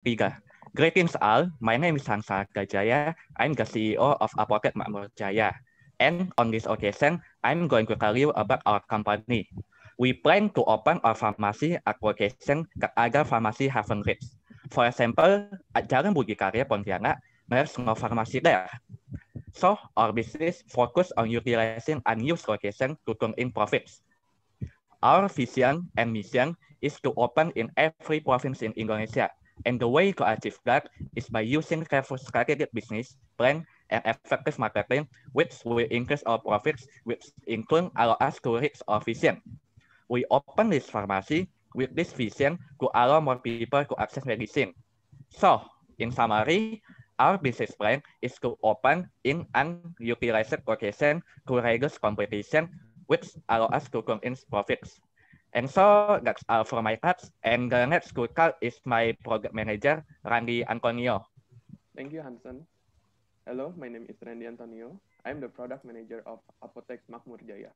Riga. Greetings all, my name is Hansa Gajaya. I'm the CEO of Apotek Makmur Jaya. And on this occasion, I'm going to tell you about our company. We plan to open our pharmacy application that other pharmacy haven't reached. For example, at Jalan Bugi Karya Pontianak, there's no pharmacy there. So our business focus on utilizing unused location to turn in profits. Our vision and mission is to open in every province in Indonesia And the way to achieve that is by using careful strategic business plan and effective marketing, which will increase our profits, which in turn allow us to reach our vision. We open this pharmacy with this vision to allow more people to access medicine. So, in summary, our business plan is to open in unutilized location to reduce competition, which allow us to gain profits. And so that's uh, all for my parts. And the next school card is my project manager, Randy Antonio. Thank you, Hansen. Hello, my name is Randy Antonio. I'm the product manager of Apotex Makmur Jaya.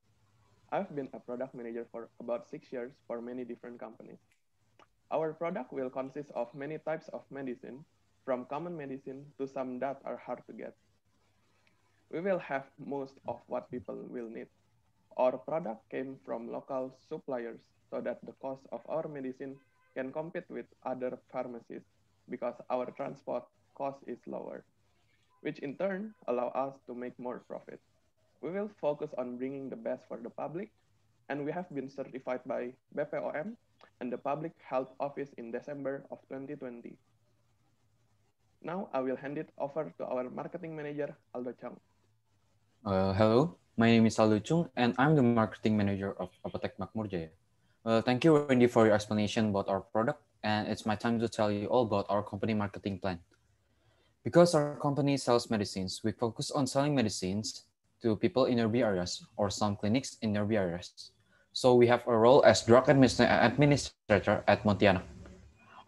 I've been a product manager for about six years for many different companies. Our product will consist of many types of medicine, from common medicine to some that are hard to get. We will have most of what people will need. Our product came from local suppliers so that the cost of our medicine can compete with other pharmacies because our transport cost is lower, which in turn allow us to make more profit. We will focus on bringing the best for the public, and we have been certified by BPOM and the Public Health Office in December of 2020. Now I will hand it over to our marketing manager, Aldo Chang. Uh, hello, my name is Alu Chung, and I'm the marketing manager of Apotek Makmur Jaya. Well, thank you, Wendy, for your explanation about our product, and it's my time to tell you all about our company marketing plan. Because our company sells medicines, we focus on selling medicines to people in urban areas or some clinics in urban areas. So we have a role as drug administrator at Montiana.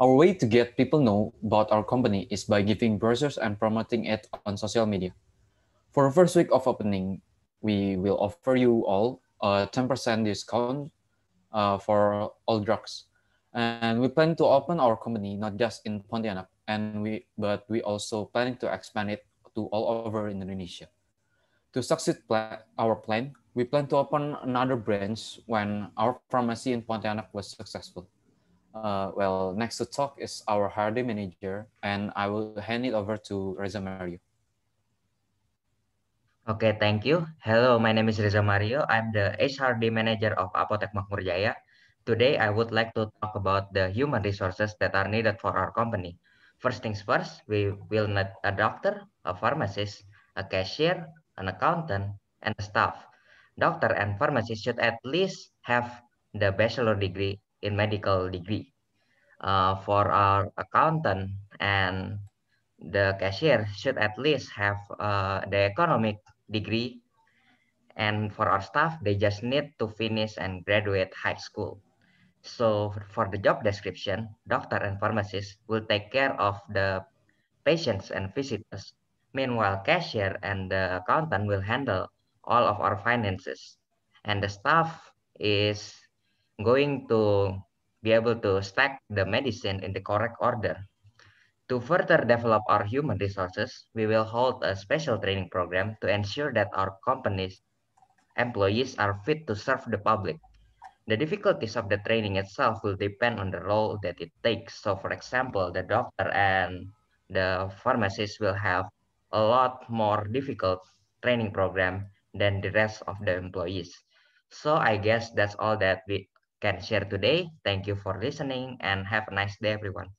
Our way to get people know about our company is by giving brochures and promoting it on social media. For the first week of opening, we will offer you all a 10% discount uh, for all drugs. And we plan to open our company not just in Pontianak, and we but we also planning to expand it to all over Indonesia. To succeed pl our plan, we plan to open another branch when our pharmacy in Pontianak was successful. Uh, well, next to talk is our hardy manager, and I will hand it over to Reza Mario. Okay, thank you. Hello, my name is Reza Mario. I'm the HRD manager of Apotek Makmur Jaya. Today, I would like to talk about the human resources that are needed for our company. First things first, we will need a doctor, a pharmacist, a cashier, an accountant, and a staff. Doctor and pharmacist should at least have the bachelor degree in medical degree. Uh, for our accountant and the cashier should at least have uh, the economic degree. And for our staff, they just need to finish and graduate high school. So for the job description, doctor and pharmacist will take care of the patients and visitors. Meanwhile, cashier and the accountant will handle all of our finances. And the staff is going to be able to stack the medicine in the correct order to further develop our human resources, we will hold a special training program to ensure that our company's employees are fit to serve the public. The difficulties of the training itself will depend on the role that it takes. So for example, the doctor and the pharmacist will have a lot more difficult training program than the rest of the employees. So I guess that's all that we can share today. Thank you for listening and have a nice day, everyone.